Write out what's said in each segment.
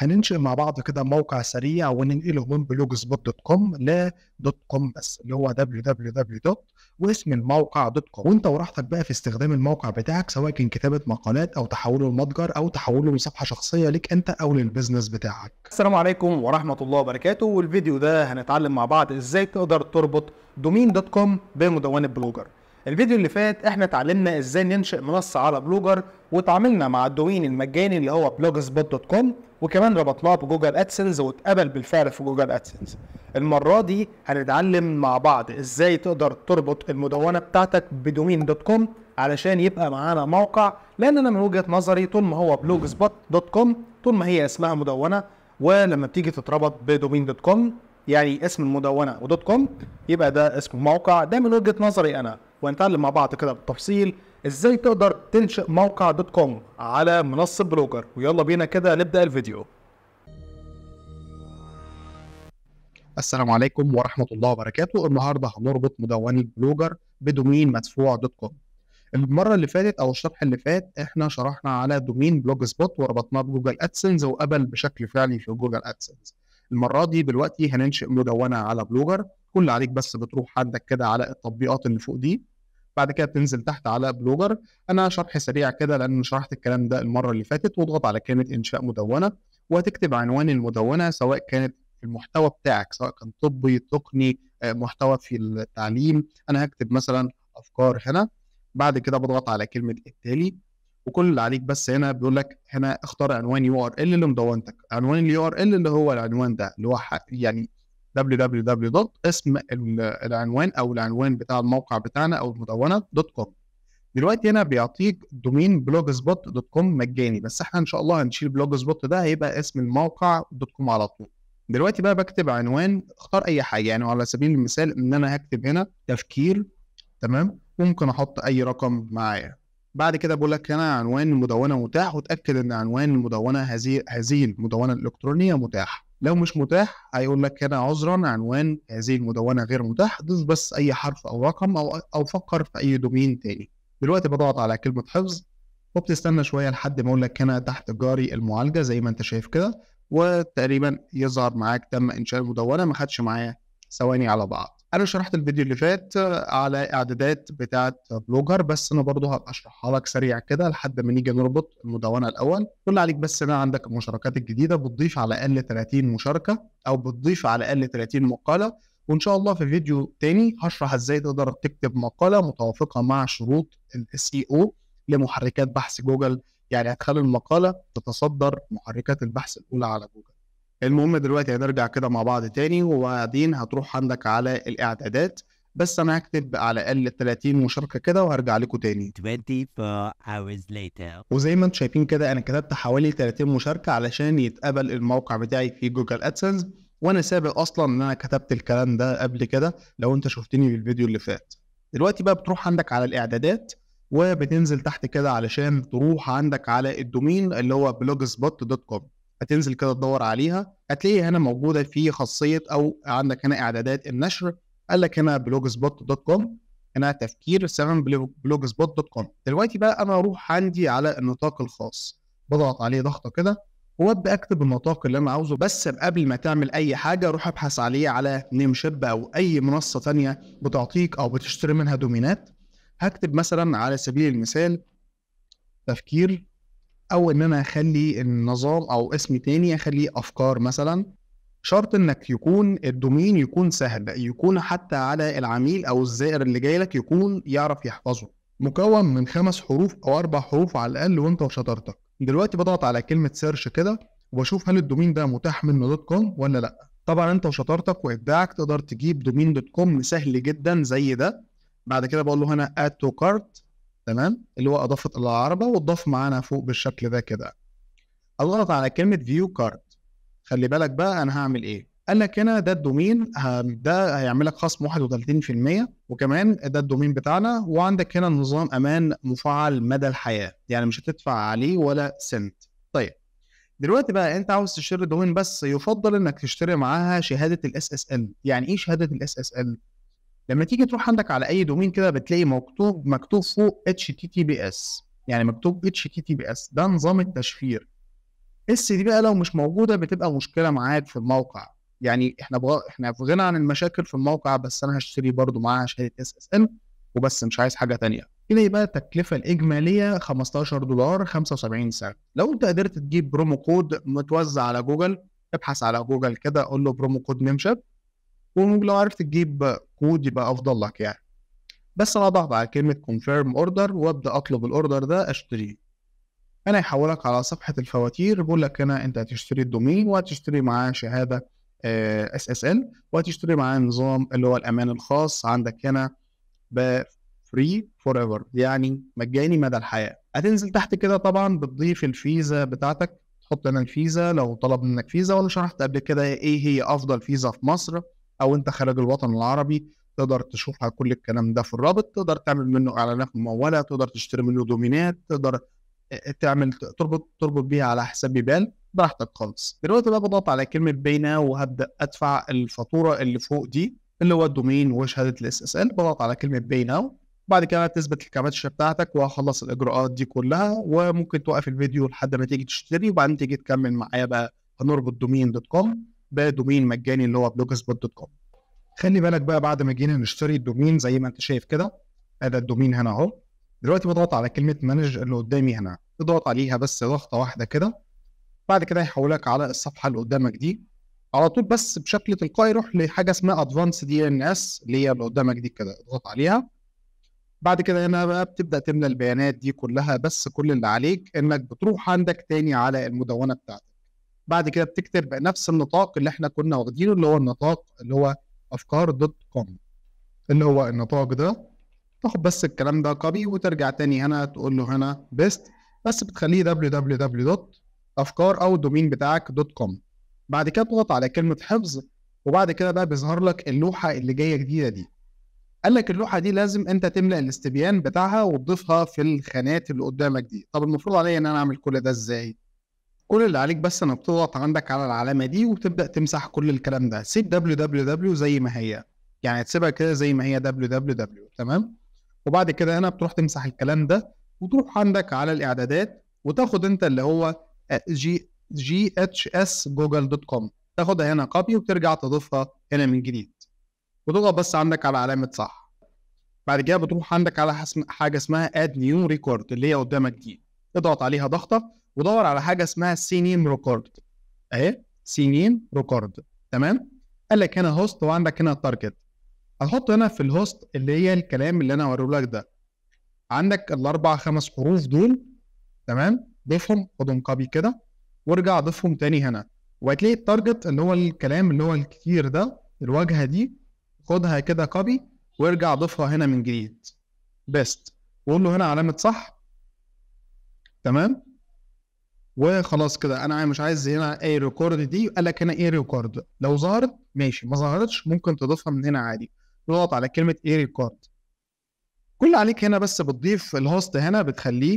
هننشئ مع بعض كده موقع سريع وننقله من بلوج سبوت دوت كوم دوت كوم بس اللي هو www دوت واسم الموقع دوت كوم وانت وراحتك بقى في استخدام الموقع بتاعك سواء كان كتابه مقالات او تحوله لمتجر او تحوله لصفحه شخصيه ليك انت او للبيزنس بتاعك. السلام عليكم ورحمه الله وبركاته والفيديو ده هنتعلم مع بعض ازاي تقدر تربط دومين دوت كوم بمدونه بلوجر. الفيديو اللي فات احنا اتعلمنا ازاي ننشئ منصه على بلوجر وتعاملنا مع الدومين المجاني اللي هو blogspot.com وكمان ربطناه بجوجل ادسنس واتقبل بالفعل في جوجل ادسنس المره دي هنتعلم مع بعض ازاي تقدر تربط المدونه بتاعتك بدومين دوت كوم علشان يبقى معانا موقع لان انا من وجهه نظري طول ما هو blogspot.com طول ما هي اسمها مدونه ولما بتيجي تتربط بدومين دوت كوم يعني اسم المدونه ودوت كوم يبقى ده اسم موقع ده من وجهه نظري انا وهنتعلم مع بعض كده بالتفصيل ازاي تقدر تنشئ موقع دوت كوم على منصه بلوجر ويلا بينا كده نبدا الفيديو السلام عليكم ورحمه الله وبركاته النهارده هنربط مدونة بلوجر بدومين مدفوع دوت كوم المره اللي فاتت او الشرح اللي فات احنا شرحنا على دومين بلوج سبوت وربطناه بجوجل ادسنس وقبل بشكل فعلي في جوجل ادسنس المره دي دلوقتي هننشئ مدونه على بلوجر كل اللي عليك بس بتروح عندك كده على التطبيقات اللي فوق دي بعد كده بتنزل تحت على بلوجر انا شرح سريع كده لان شرحت الكلام ده المره اللي فاتت واضغط على كلمه انشاء مدونه وهتكتب عنوان المدونه سواء كانت المحتوى بتاعك سواء كان طبي تقني آه، محتوى في التعليم انا هكتب مثلا افكار هنا بعد كده بضغط على كلمه التالي وكل اللي عليك بس هنا بيقول لك هنا اختار عنوان يو ار ال لمدونتك عنوان اليو ار ال اللي هو العنوان ده اللي هو يعني www دوت اسم العنوان او العنوان بتاع الموقع بتاعنا او المدونه دوت كوم دلوقتي هنا بيعطيك دومين بلوج سبوت دوت كوم مجاني بس احنا ان شاء الله هنشيل بلوج سبوت ده هيبقى اسم الموقع دوت كوم على طول دلوقتي بقى بكتب عنوان اختار اي حاجه يعني على سبيل المثال ان انا هكتب هنا تفكير تمام ممكن احط اي رقم معايا بعد كده بقول لك هنا عنوان المدونه متاح وتاكد ان عنوان المدونه هذه هذه المدونه الالكترونيه متاح لو مش متاح هيقول لك هنا عذرا عنوان هذه المدونه غير متاح ضيف بس اي حرف او رقم او او فكر في اي دومين تاني دلوقتي بضغط على كلمه حفظ وبتستنى شويه لحد ما اقول لك هنا تحت جاري المعالجه زي ما انت شايف كده وتقريبا يظهر معاك تم انشاء المدونه ما خدش معايا ثواني على بعض انا شرحت الفيديو اللي فات على اعدادات بتاعه بلوجر بس انا برضه هبقى لك سريع كده لحد ما نيجي نربط المدونه الاول كل عليك بس ان عندك المشاركات الجديده بتضيف على الاقل 30 مشاركه او بتضيف على الاقل 30 مقاله وان شاء الله في فيديو تاني هشرح ازاي تقدر تكتب مقاله متوافقه مع شروط الاس او e لمحركات بحث جوجل يعني هتخلي المقاله تتصدر محركات البحث الاولى على جوجل المهم دلوقتي هنرجع كده مع بعض تاني وبعدين هتروح عندك على الاعدادات بس انا هكتب على الاقل 30 مشاركه كده وهرجع لكم تاني 24 hours later وزي ما انتم شايفين كده انا كتبت حوالي 30 مشاركه علشان يتقبل الموقع بتاعي في جوجل ادسنس وانا سابق اصلا ان انا كتبت الكلام ده قبل كده لو انت شفتني في الفيديو اللي فات دلوقتي بقى بتروح عندك على الاعدادات وبتنزل تحت كده علشان تروح عندك على الدومين اللي هو blogspot.com هتنزل كده تدور عليها هتلاقي هنا موجوده في خاصيه او عندك هنا اعدادات النشر قال لك هنا بلوج سبوت دوت كوم هنا تفكير 7 بلوج سبوت دوت كوم دلوقتي بقى انا اروح عندي على النطاق الخاص بضغط عليه ضغطه كده وابدا اكتب النطاق اللي انا عاوزه بس قبل ما تعمل اي حاجه روح ابحث عليه على نيم شيب او اي منصه ثانيه بتعطيك او بتشتري منها دومينات هكتب مثلا على سبيل المثال تفكير او ان انا اخلي النظام او اسم تاني اخليه افكار مثلا شرط انك يكون الدومين يكون سهل يكون حتى على العميل او الزائر اللي جاي لك يكون يعرف يحفظه مكون من خمس حروف او اربع حروف على الاقل وانت وشطارتك دلوقتي بضغط على كلمه سيرش كده واشوف هل الدومين ده متاح منه دوت كوم ولا لا طبعا انت وشطارتك وابداعك تقدر تجيب دومين دوت كوم سهل جدا زي ده بعد كده بقول له هنا اد تو كارت تمام اللي هو اضافت الى العربه وتضاف معانا فوق بالشكل ده كده اضغط على كلمه فيو كارد خلي بالك بقى انا هعمل ايه قال لك هنا ده الدومين ده هيعمل لك خصم 31% وكمان ده الدومين بتاعنا وعندك هنا نظام امان مفعل مدى الحياه يعني مش هتدفع عليه ولا سنت طيب دلوقتي بقى انت عاوز تشتري دومين بس يفضل انك تشتري معاها شهاده الاس اس ال يعني ايه شهاده الاس اس ال لما تيجي تروح عندك على اي دومين كده بتلاقي مكتوب مكتوب فوق اتش تي تي بي اس يعني مكتوب اتش تي تي بي اس ده نظام التشفير اس دي بقى لو مش موجوده بتبقى مشكله معاك في الموقع يعني احنا بغ... احنا في غنى عن المشاكل في الموقع بس انا هشتري برضو معاها شهاده اس اس ال وبس مش عايز حاجه تانية كده يبقى التكلفه الاجماليه 15 دولار 75 سنت لو انت قدرت تجيب برومو كود متوزع على جوجل ابحث على جوجل كده قول له برومو كود ممشب ولو عرفت تجيب كود يبقى افضل لك يعني بس انا اضغط على كلمه كونفيرم اوردر وابدا اطلب الاوردر ده اشتريه انا يحولك على صفحه الفواتير بيقول لك هنا انت هتشتري الدومين وهتشتري معاه شهاده اس اس ال وهتشتري معاه نظام اللي هو الامان الخاص عندك هنا فري فور ايفر يعني مجاني مدى الحياه هتنزل تحت كده طبعا بتضيف الفيزا بتاعتك تحط هنا الفيزا لو طلب منك فيزا ولا شرحت قبل كده ايه هي افضل فيزا في مصر او انت خارج الوطن العربي تقدر تشوفها كل الكلام ده في الرابط تقدر تعمل منه اعلانات مموله تقدر تشتري منه دومينات تقدر آه، آه، تعمل تربط تربط بيها على حساب بيبال براحتك خالص دلوقتي بقى بضغط على كلمه بينا وهبدا ادفع الفاتوره اللي فوق دي اللي هو الدومين وشهاده الاس اس ال بضغط على كلمه باي ناو بعد كده تثبت الكماتشه بتاعتك وهخلص الاجراءات دي كلها وممكن توقف الفيديو لحد ما تيجي تشتري وبعدين تيجي تكمل معايا بقى هنربط دومين دوت كوم ده دومين مجاني اللي هو بلوك سبوت دوت كوم خلي بالك بقى بعد ما جينا نشتري الدومين زي ما انت شايف كده هذا الدومين هنا اهو دلوقتي بضغط على كلمه مانج اللي قدامي هنا اضغط عليها بس ضغطه واحده كده بعد كده هيحولك على الصفحه اللي قدامك دي على طول بس بشكل تلقائي روح لحاجه اسمها ادفانس دي ان اس اللي هي اللي قدامك دي كده اضغط عليها بعد كده هنا بقى بتبدا تملى البيانات دي كلها بس كل اللي عليك انك بتروح عندك تاني على المدونه بتاعتك بعد كده بتكتب بنفس النطاق اللي احنا كنا واخدينه اللي هو النطاق اللي هو افكار دوت كوم اللي هو النطاق ده تاخد بس الكلام ده كوبي وترجع تاني هنا تقول له هنا بيست بس بتخليه www دوت افكار او الدومين بتاعك دوت كوم بعد كده تضغط على كلمه حفظ وبعد كده بقى بيظهر لك اللوحه اللي جايه جديده دي قال لك اللوحه دي لازم انت تملا الاستبيان بتاعها وتضيفها في الخانات اللي قدامك دي طب المفروض عليا ان انا اعمل كل ده ازاي كل اللي عليك بس انك تضغط عندك على العلامه دي وتبدا تمسح كل الكلام ده سيب www زي ما هي يعني تسيبها كده زي ما هي www تمام وبعد كده هنا بتروح تمسح الكلام ده وتروح عندك على الاعدادات وتاخد انت اللي هو جي جي اتش اس جوجل دوت كوم تاخدها هنا كوبي وترجع تضيفها هنا من جديد وتضغط بس عندك على علامه صح بعد كده بتروح عندك على حاجه اسمها اد نيو ريكورد اللي هي قدامك دي اضغط عليها ضغطه ودور على حاجه اسمها سينين ريكورد اهي سينين ريكورد تمام قال لك هنا هوست وعندك هنا التارجت هتحط هنا في الهوست اللي هي الكلام اللي انا هوريه لك ده عندك الاربع خمس حروف دول تمام ضيفهم خدهم كوبي كده وارجع ضيفهم تاني هنا وهتلاقي التارجت اللي هو الكلام اللي هو الكتير ده الواجهه دي خدها كده كوبي وارجع ضيفها هنا من جديد بيست وقول له هنا علامه صح تمام وخلاص كده انا مش عايز هنا اي ريكورد دي قال لك هنا اي ريكورد لو ظهرت ماشي ما ظهرتش ممكن تضيفها من هنا عادي تضغط على كلمه اي ريكورد كل عليك هنا بس بتضيف الهوست هنا بتخليه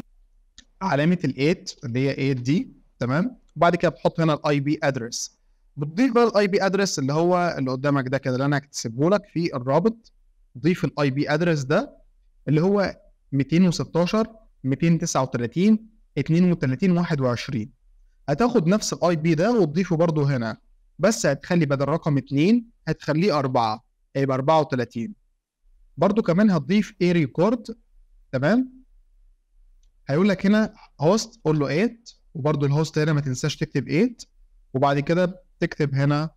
علامه الايت اللي هي 8 دي تمام وبعد كده بتحط هنا الاي بي ادرس بتضيف بقى الاي بي ادرس اللي هو اللي قدامك ده كده اللي انا هكتسبه لك في الرابط ضيف الاي بي ادرس ده اللي هو 216 239 32 21 هتاخد نفس الاي بي ده وتضيفه برضه هنا بس هتخلي بدل رقم 2 هتخليه 4 هيبقى 34 برضه كمان هتضيف اي ريكورد تمام هيقول لك هنا هوست قول له 8 وبرضه الهوست هنا ما تنساش تكتب 8 وبعد كده تكتب هنا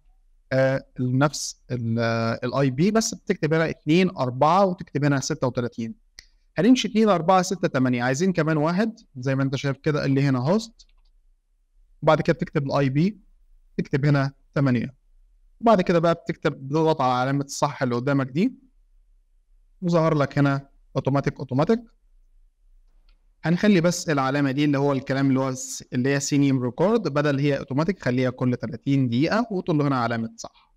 آه نفس الاي آه، بي بس بتكتب هنا 2 4 وتكتب هنا 36 هنمشي 2 4 6 8 عايزين كمان واحد زي ما انت شايف كده اللي هنا هوست وبعد كده بتكتب الاي بي تكتب هنا 8 وبعد كده بقى بتكتب بتضغط على علامه الصح اللي قدامك دي وظهر لك هنا اوتوماتيك اوتوماتيك هنخلي بس العلامه دي اللي هو الكلام اللي هو اللي هي سينيم ريكورد بدل هي اوتوماتيك خليها كل 30 دقيقه وتقول له هنا علامه صح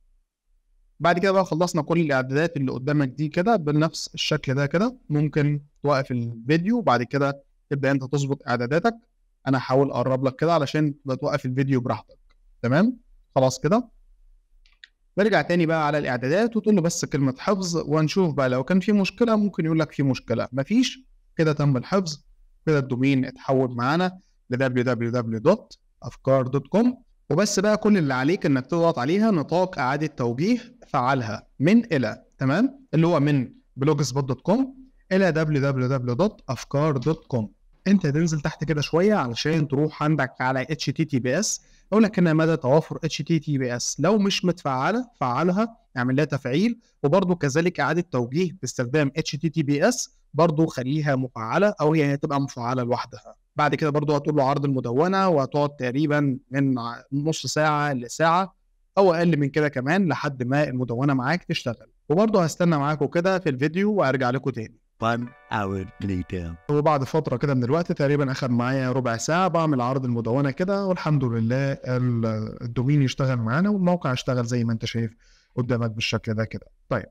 بعد كده بقى خلصنا كل الاعدادات اللي قدامك دي كده بنفس الشكل ده كده ممكن توقف الفيديو وبعد كده تبدا انت تظبط اعداداتك انا هحاول اقرب لك كده علشان توقف الفيديو براحتك تمام خلاص كده برجع تاني بقى على الاعدادات وتقول له بس كلمه حفظ ونشوف بقى لو كان في مشكله ممكن يقول لك في مشكله مفيش كده تم الحفظ كده الدومين اتحول معانا ل www.afkar.com وبس بقى كل اللي عليك انك تضغط عليها نطاق اعاده توجيه فعلها من الى تمام اللي هو من بلوجسبوت دوت كوم الى www.afkar.com انت تنزل تحت كده شويه علشان تروح عندك على اتش تي تي بي اس اقول لك هنا مدى توافر اتش تي تي بي اس لو مش متفعله فعلها اعمل لها تفعيل وبرده كذلك اعاده توجيه باستخدام اتش تي تي بي اس برده خليها مفعله او هي هتبقى مفعله لوحدها بعد كده برده هتقول له عرض المدونه وهتقعد تقريبا من نص ساعه لساعه او اقل من كده كمان لحد ما المدونه معاك تشتغل وبرده هستنى معاكم كده في الفيديو وارجع لكم تاني one hour later وبعد فترة كده من الوقت تقريبا أخد معايا ربع ساعة بعمل عرض المدونة كده والحمد لله الدومين يشتغل معانا والموقع اشتغل زي ما أنت شايف قدامك بالشكل ده كده طيب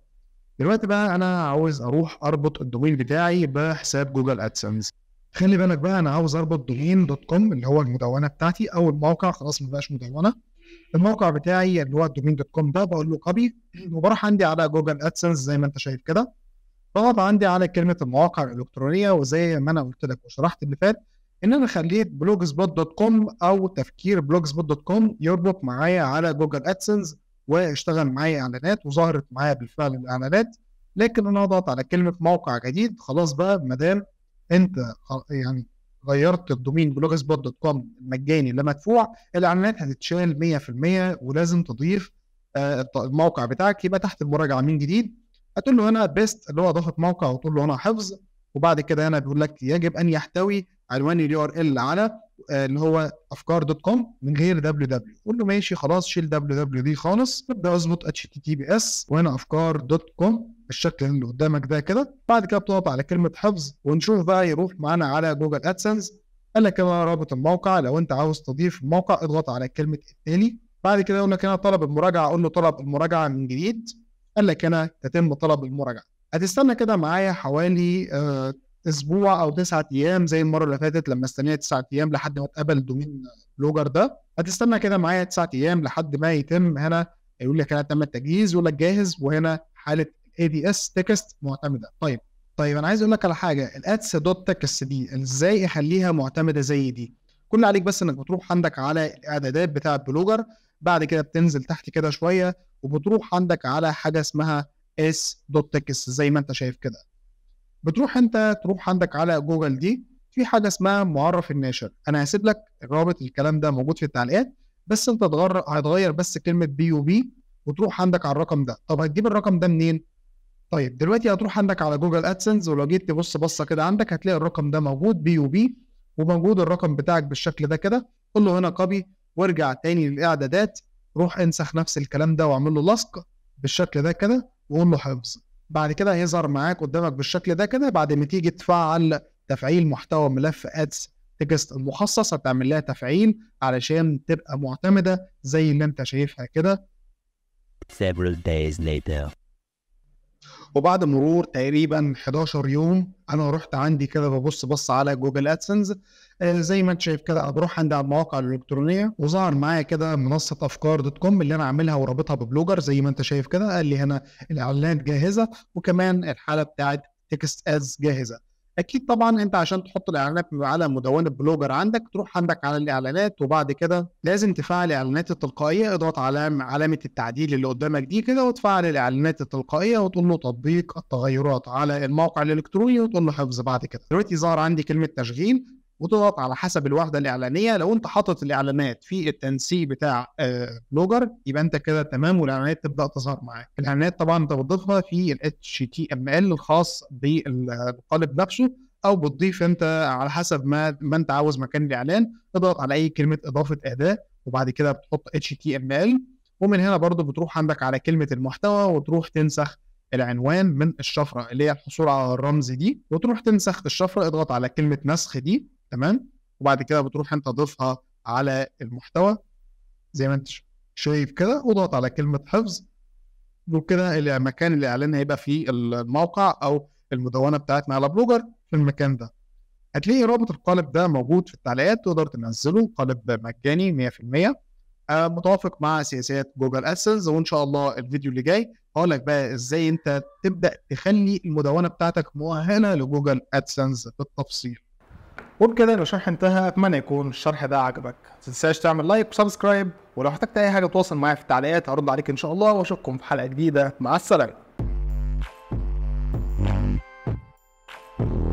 دلوقتي بقى أنا عاوز أروح أربط الدومين بتاعي بحساب جوجل أدسنس خلي بالك بقى أنا عاوز أربط دومين دوت كوم اللي هو المدونة بتاعتي أو الموقع خلاص ما بقاش مدونة الموقع بتاعي اللي هو الدومين دوت كوم ده بقول له كوبي وبروح عندي على جوجل أدسنس زي ما أنت شايف كده ضغط عندي على كلمه المواقع الالكترونيه وزي ما انا قلت لك وشرحت اللي فات ان انا خليت بلوج سبوت دوت كوم او تفكير بلوج سبوت دوت كوم يربط معايا على جوجل ادسنس واشتغل معايا اعلانات وظهرت معايا بالفعل الاعلانات لكن انا اضغط على كلمه موقع جديد خلاص بقى ما دام انت يعني غيرت الدومين بلوج سبوت دوت كوم المجاني لمدفوع مدفوع الاعلانات هتتشال 100% ولازم تضيف آه، الموقع بتاعك يبقى تحت المراجعه من جديد هتقول له هنا بيست اللي هو اضافه موقع وتقول له هنا حفظ وبعد كده هنا بيقول لك يجب ان يحتوي عنوان اليو ار ال على آه، اللي هو افكار دوت كوم من غير دبليو دبليو قول له ماشي خلاص شيل دبليو دبليو دي خالص ابدا اظبط اتش تي تي بي اس وهنا افكار دوت كوم بالشكل اللي قدامك ده كده بعد كده بتضغط على كلمه حفظ ونشوف بقى يروح معانا على جوجل ادسنس قال لك هنا رابط الموقع لو انت عاوز تضيف موقع اضغط على كلمه التالي بعد كده يقول لك هنا طلب المراجعه اقول له طلب المراجعه من جديد قال لك هنا تتم طلب المراجعه هتستنى كده معايا حوالي آه، اسبوع او تسعة ايام زي المره اللي فاتت لما استنيت تسعة ايام لحد ما اتقبل الدومين بلوجر ده هتستنى كده معايا تسعة ايام لحد ما يتم هنا يقول لك هنا تم التجهيز يقول لك جاهز وهنا حاله اي دي اس تكست معتمده طيب طيب انا عايز اقول لك على حاجه الادس دوت تكست دي ازاي اخليها معتمده زي دي كل عليك بس انك بتروح عندك على الاعدادات بتاعه بلوجر بعد كده بتنزل تحت كده شويه وبتروح عندك على حاجه اسمها اس دوت تكس زي ما انت شايف كده بتروح انت تروح عندك على جوجل دي في حاجه اسمها معرف الناشر انا هسيب لك رابط الكلام ده موجود في التعليقات بس انت تغير هتغير بس كلمه بي يو بي وتروح عندك على الرقم ده طب هتجيب الرقم ده منين طيب دلوقتي هتروح عندك على جوجل ادسنس ولو جيت تبص بصه كده عندك هتلاقي الرقم ده موجود بي يو بي وموجود الرقم بتاعك بالشكل ده كده قول له هنا كوبي وارجع تاني للاعدادات روح انسخ نفس الكلام ده واعمل له لصق بالشكل ده كده وقول له حفظ بعد كده هيظهر معاك قدامك بالشكل ده كده بعد ما تيجي تفعل تفعيل محتوى ملف ادس تكست المخصص هتعمل لها تفعيل علشان تبقى معتمده زي اللي انت شايفها كده several days later وبعد مرور تقريبا 11 يوم انا رحت عندي كده ببص بص على جوجل ادسنس آه، زي ما انت شايف كده بروح عندي على المواقع الالكترونيه وظهر معايا كده منصه افكار دوت كوم اللي انا عاملها ورابطها ببلوجر زي ما انت شايف كده قال لي هنا الاعلانات جاهزه وكمان الحاله بتاعت تكست ادز جاهزه اكيد طبعا انت عشان تحط الاعلانات على مدونه بلوجر عندك تروح عندك على الاعلانات وبعد كده لازم تفعل الاعلانات التلقائيه اضغط على علامه التعديل اللي قدامك دي كده وتفعل الاعلانات التلقائيه وتقول له تطبيق التغيرات على الموقع الالكتروني وتقول له حفظ بعد كده دلوقتي ظهر عندي كلمه تشغيل وتضغط على حسب الوحده الاعلانيه لو انت حاطط الاعلانات في التنسيق بتاع آه، بلوجر يبقى انت كده تمام والاعلانات تبدا تظهر معاك الاعلانات طبعا انت بتضيفها في ال HTML الخاص بالقالب نفسه او بتضيف انت على حسب ما ما انت عاوز مكان الاعلان اضغط على اي كلمه اضافه اداه وبعد كده بتحط HTML ومن هنا برضو بتروح عندك على كلمه المحتوى وتروح تنسخ العنوان من الشفره اللي هي الحصول على الرمز دي وتروح تنسخ الشفره اضغط على كلمه نسخ دي تمام وبعد كده بتروح انت ضيفها على المحتوى زي ما انت شايف كده واضغط على كلمه حفظ وكده اللي الاعلان هيبقى في الموقع او المدونه بتاعتنا على بلوجر في المكان ده هتلاقي رابط القالب ده موجود في التعليقات تقدر تنزله قالب مجاني 100% آه، متوافق مع سياسات جوجل ادسنس وان شاء الله الفيديو اللي جاي هقول لك بقى ازاي انت تبدا تخلي المدونه بتاعتك مؤهله لجوجل ادسنس بالتفصيل وبكده لو الشرح انتهى اتمنى يكون الشرح ده عجبك متنساش تعمل لايك وسبسكرايب ولو احتجت اي حاجه تواصل معايا في التعليقات هرد عليك ان شاء الله واشوفكم في حلقه جديده مع السلامه